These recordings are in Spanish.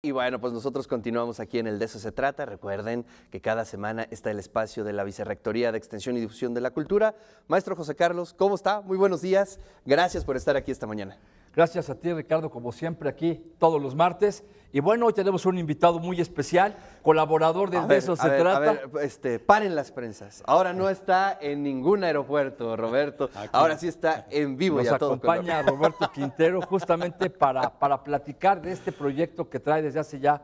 Y bueno, pues nosotros continuamos aquí en el De eso se trata. Recuerden que cada semana está el espacio de la Vicerrectoría de Extensión y Difusión de la Cultura. Maestro José Carlos, ¿cómo está? Muy buenos días. Gracias por estar aquí esta mañana. Gracias a ti, Ricardo, como siempre, aquí todos los martes. Y bueno, hoy tenemos un invitado muy especial, colaborador del Besos se trata. Este, paren las prensas. Ahora no está en ningún aeropuerto, Roberto. Ahora sí está en vivo. Nos acompaña Roberto Quintero justamente para, para platicar de este proyecto que trae desde hace ya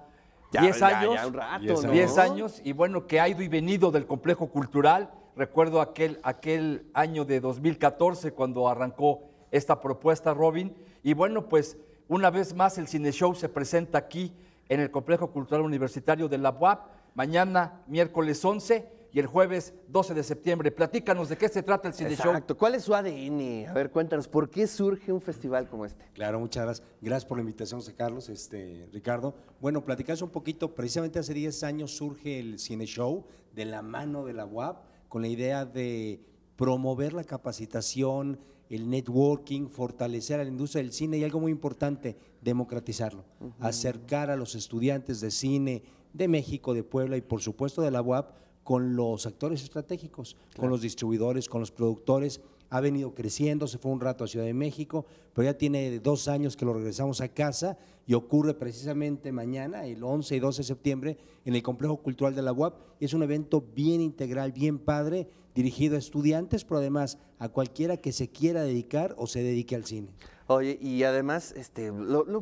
10 años. Ya un rato, 10 años. Y bueno, que ha ido y venido del complejo cultural. Recuerdo aquel, aquel año de 2014 cuando arrancó esta propuesta, Robin. Y bueno, pues una vez más el Cine Show se presenta aquí en el Complejo Cultural Universitario de la UAP, mañana miércoles 11 y el jueves 12 de septiembre. Platícanos de qué se trata el Cine Exacto. Show. Exacto, ¿cuál es su ADN? A ver, cuéntanos, ¿por qué surge un festival como este? Claro, muchas gracias. Gracias por la invitación, José Carlos, este, Ricardo. Bueno, platícanos un poquito, precisamente hace 10 años surge el Cine Show de la mano de la UAP con la idea de promover la capacitación, el networking, fortalecer a la industria del cine y algo muy importante, democratizarlo, acercar a los estudiantes de cine de México, de Puebla y por supuesto de la UAP con los actores estratégicos, con los distribuidores, con los productores ha venido creciendo, se fue un rato a Ciudad de México, pero ya tiene dos años que lo regresamos a casa y ocurre precisamente mañana, el 11 y 12 de septiembre, en el Complejo Cultural de la UAP. Es un evento bien integral, bien padre, dirigido a estudiantes, pero además a cualquiera que se quiera dedicar o se dedique al cine. Oye, y además, este,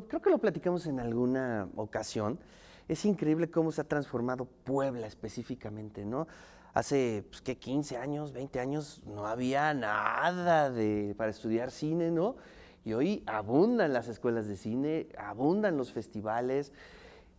creo que lo platicamos en alguna ocasión, es increíble cómo se ha transformado Puebla específicamente, ¿no? hace, pues, ¿qué? 15 años, 20 años, no había nada para estudiar cine, ¿no? Y hoy abundan las escuelas de cine, abundan los festivales,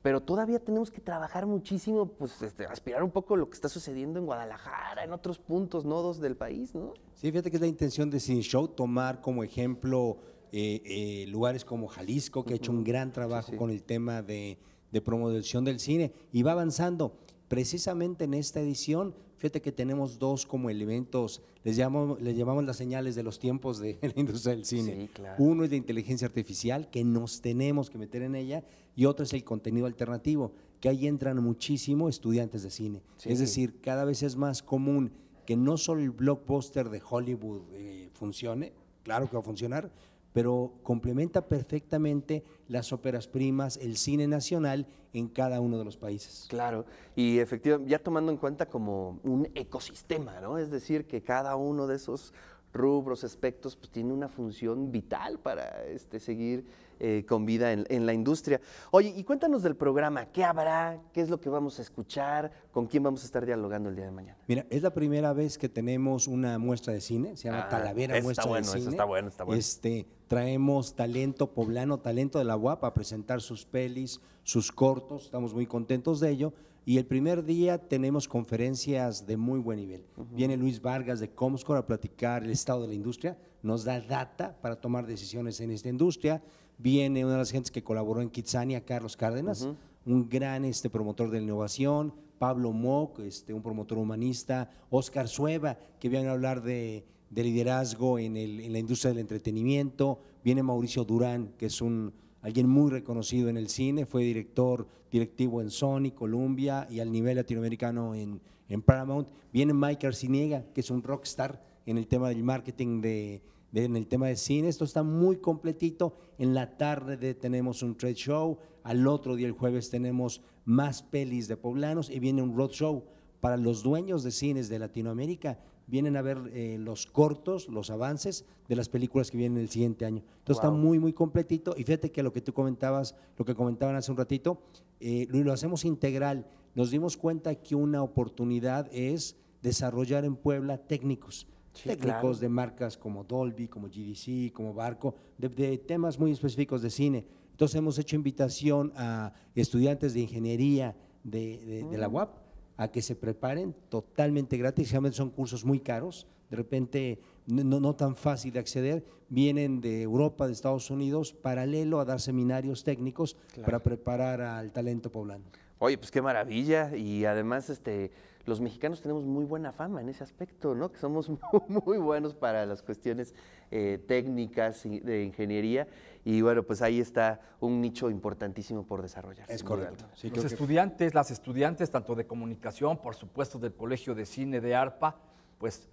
pero todavía tenemos que trabajar muchísimo, pues este, aspirar un poco lo que está sucediendo en Guadalajara, en otros puntos, nodos del país, ¿no? Sí, fíjate que es la intención de Cine Show tomar como ejemplo eh, eh, lugares como Jalisco, que ha hecho un gran trabajo con el tema de, de promoción del cine y va avanzando. Precisamente en esta edición, fíjate que tenemos dos como elementos, les, llamamos, las señales de los tiempos de la industria del cine. Uno es la inteligencia artificial, que nos tenemos que meter en ella, y otro es el contenido alternativo, que ahí entran muchísimo estudiantes de cine. Es decir, cada vez es más común que no solo el blockbuster de Hollywood eh, funcione, claro que va a funcionar, pero complementa perfectamente las óperas primas, el cine nacional en cada uno de los países. Claro, y efectivamente, ya tomando en cuenta como un ecosistema, ¿no? Es decir, que cada uno de esos rubros, aspectos, pues tiene una función vital para este, seguir eh, con vida en, la industria. Oye, y cuéntanos del programa, ¿qué habrá? ¿Qué es lo que vamos a escuchar? ¿Con quién vamos a estar dialogando el día de mañana? Mira, es la primera vez que tenemos una muestra de cine, se llama ah, Talavera Muestra de Cine. está bueno, está bueno. Este, traemos talento poblano, talento de la UAP a presentar sus pelis, sus cortos, estamos muy contentos de ello y el primer día tenemos conferencias de muy buen nivel. Viene Luis Vargas de Comscore a platicar el estado de la industria, nos da data para tomar decisiones en esta industria. Viene una de las gentes que colaboró en Kitsania, Carlos Cárdenas, un gran este, promotor de la innovación. Pablo Mock, este, un promotor humanista. Oscar Sueva, que viene a hablar de, liderazgo el, en la industria del entretenimiento. Viene Mauricio Durán, que es un alguien muy reconocido en el cine, fue director directivo en Sony, Columbia y al nivel latinoamericano en, Paramount. Viene Mike Arciniega, que es un rockstar en el tema del marketing de, en el tema de cine. Esto está muy completito. En la tarde tenemos un trade show, al otro día el jueves tenemos más pelis de poblanos y viene un road show para los dueños de cines de Latinoamérica vienen a ver eh, los cortos, los avances de las películas que vienen el siguiente año. Entonces está muy, muy completito. Y fíjate que lo que tú comentabas, lo que comentaban hace un ratito, eh, lo, hacemos integral. Nos dimos cuenta que una oportunidad es desarrollar en Puebla técnicos. técnicos de marcas como Dolby, como GDC, como Barco, de, temas muy específicos de cine. Entonces hemos hecho invitación a estudiantes de ingeniería de la mm. UAP a que se preparen totalmente gratis, realmente son cursos muy caros, de repente no, tan fácil de acceder, vienen de Europa, de Estados Unidos, paralelo a dar seminarios técnicos para preparar al talento poblano. Oye, pues qué maravilla y además este los mexicanos tenemos muy buena fama en ese aspecto, ¿no? Que somos muy, buenos para las cuestiones eh, técnicas de ingeniería y bueno, pues ahí está un nicho importantísimo por desarrollar. Es correcto. Los estudiantes, las estudiantes, tanto de comunicación, por supuesto, del Colegio de Cine de ARPA, pues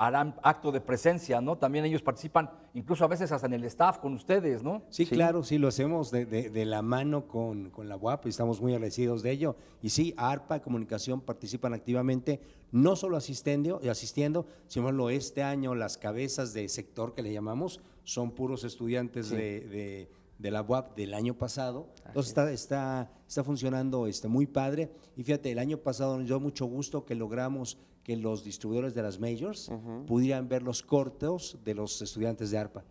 harán acto de presencia, ¿no? También ellos participan, incluso a veces hasta en el staff con ustedes, ¿no? Sí, claro, sí, lo hacemos de, la mano con, con, la UAP y estamos muy agradecidos de ello. Y sí, ARPA Comunicación participan activamente, no solo asistiendo, eh, asistiendo sino lo este año las cabezas de sector que le llamamos son puros estudiantes de, la UAP del año pasado. Entonces está, está, está funcionando este, muy padre. Y fíjate, el año pasado nos dio mucho gusto que logramos que los distribuidores de las majors pudieran ver los cortos de los estudiantes de ARPA.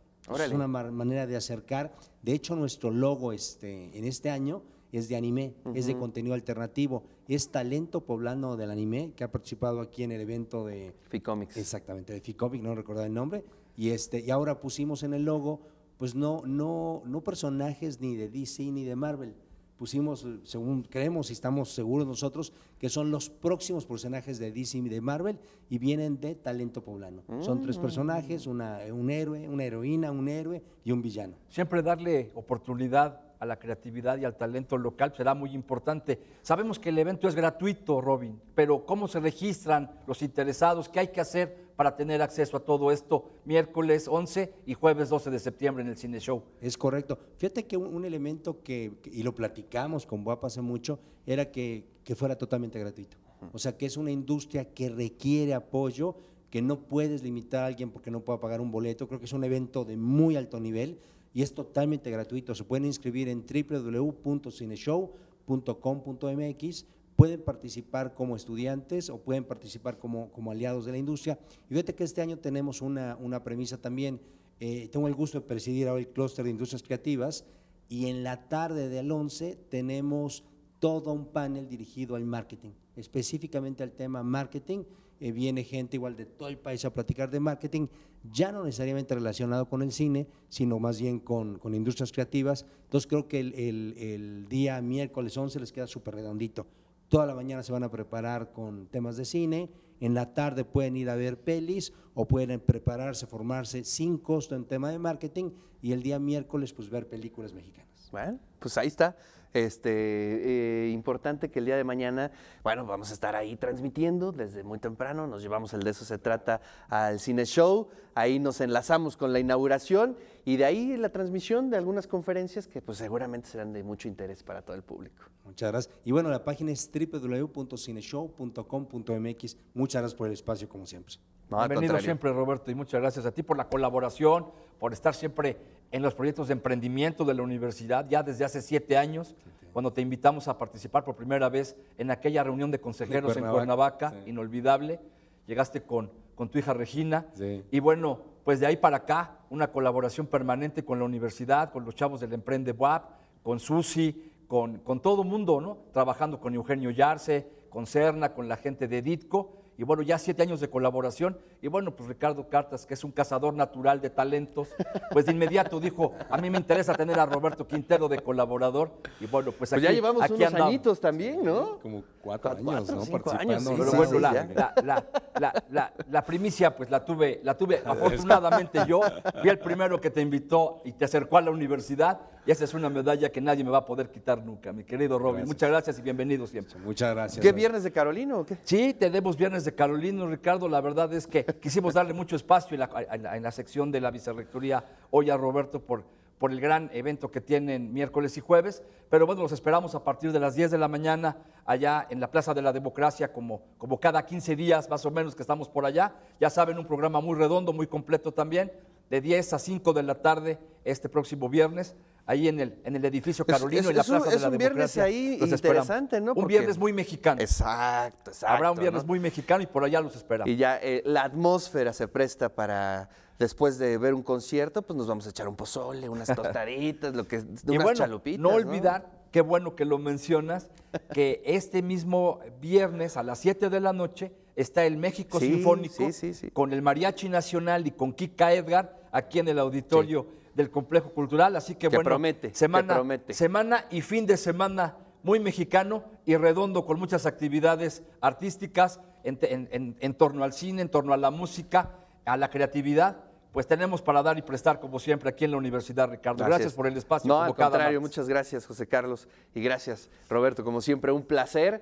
Es una manera de acercar. De hecho, nuestro logo este, en este año es de anime, es de contenido alternativo, es talento poblano del anime que ha participado aquí en el evento de Ficomics. Exactamente, de Ficomics, no recuerdo el nombre. Y este y ahora pusimos en el logo pues no no no personajes ni de DC ni de Marvel, pusimos, eh, según creemos y estamos seguros nosotros, que son los próximos personajes de DC y de Marvel y vienen de talento poblano. Son tres mm. personajes, una, un héroe, una heroína, un héroe y un villano. Siempre darle oportunidad a la creatividad y al talento local será muy importante. Sabemos que el evento es gratuito, Robin, pero ¿cómo se registran los interesados? ¿Qué hay que hacer para tener acceso a todo esto miércoles 11 y jueves 12 de septiembre en el Cine Show? Es correcto. Fíjate que un, elemento que, y lo platicamos con Boap hace mucho, era que, que fuera totalmente gratuito. O sea, que es una industria que requiere apoyo, que no puedes limitar a alguien porque no pueda pagar un boleto. Creo que es un evento de muy alto nivel y es totalmente gratuito. Se pueden inscribir en www.cineshow.com.mx, pueden participar como estudiantes o pueden participar como, como aliados de la industria. Y fíjate que este año tenemos una, una premisa también. Eh, tengo el gusto de presidir ahora el clúster de industrias creativas y en la tarde del 11 tenemos todo un panel dirigido al marketing, específicamente al tema marketing eh, viene gente igual de todo el país a platicar de marketing, ya no necesariamente relacionado con el cine, sino más bien con, industrias creativas. Entonces creo que el, el día miércoles 11 les queda súper redondito. Toda la mañana se van a preparar con temas de cine, en la tarde pueden ir a ver pelis o pueden prepararse, formarse sin costo en tema de marketing y el día miércoles pues ver películas mexicanas. Bueno, pues ahí está este, eh, importante que el día de mañana, bueno, vamos a estar ahí transmitiendo desde muy temprano, nos llevamos el de eso se trata al Cine Show, ahí nos enlazamos con la inauguración y de ahí la transmisión de algunas conferencias que pues seguramente serán de mucho interés para todo el público. Muchas gracias. Y bueno, la página es www.cineshow.com.mx. Muchas gracias por el espacio como siempre. Bienvenido siempre, Roberto, y muchas gracias a ti por la colaboración, por estar siempre en los proyectos de emprendimiento de la universidad, ya desde hace siete años, cuando te invitamos a participar por primera vez en aquella reunión de consejeros en Cuernavaca, inolvidable. Llegaste con, con tu hija Regina, y bueno, pues de ahí para acá, una colaboración permanente con la universidad, con los chavos del Emprende WAP, con Susi, con, con todo mundo, ¿no? Trabajando con Eugenio Yarse, con Cerna, con la gente de DITCO y bueno, ya siete años de colaboración, y bueno, pues Ricardo Cartas, que es un cazador natural de talentos, pues de inmediato dijo, a mí me interesa tener a Roberto Quintero de colaborador, y bueno, pues, pues aquí ya llevamos unos añitos también, ¿no? como cuatro, años, ¿no? Participando. Pero bueno, la, la, primicia, pues la tuve, la tuve afortunadamente yo, fui el primero que te invitó y te acercó a la universidad, y esa es una medalla que nadie me va a poder quitar nunca, mi querido Robin. Muchas gracias y bienvenido siempre. Muchas gracias. ¿Qué viernes de Carolino o qué? Sí, tenemos viernes de Carolino, Ricardo. La verdad es que quisimos darle mucho espacio en la, sección de la vicerrectoría hoy a Roberto por, por el gran evento que tienen miércoles y jueves. Pero bueno, los esperamos a partir de las 10 de la mañana allá en la Plaza de la Democracia, como, como cada 15 días más o menos que estamos por allá. Ya saben, un programa muy redondo, muy completo también de 10 a 5 de la tarde este próximo viernes, ahí en el, en el edificio Carolino, en la Plaza un, de la Es un viernes ahí interesante, ¿no? Un viernes muy mexicano. Exacto, exacto. Habrá un viernes muy mexicano y por allá los esperamos. Y ya eh, la atmósfera se presta para después de ver un concierto, pues nos vamos a echar un pozole, unas tostaditas, lo que unas y bueno, No olvidar, qué bueno que lo mencionas, que este mismo viernes a las 7 de la noche está el México Sinfónico con el Mariachi Nacional y con Kika Edgar aquí en el auditorio del Complejo Cultural. Así que, bueno, promete, semana, promete. semana y fin de semana muy mexicano y redondo con muchas actividades artísticas en, torno al cine, en torno a la música, a la creatividad pues tenemos para dar y prestar, como siempre, aquí en la Universidad, Ricardo. Gracias, por el espacio. No, al contrario, muchas gracias, José Carlos, y gracias, Roberto. Como siempre, un placer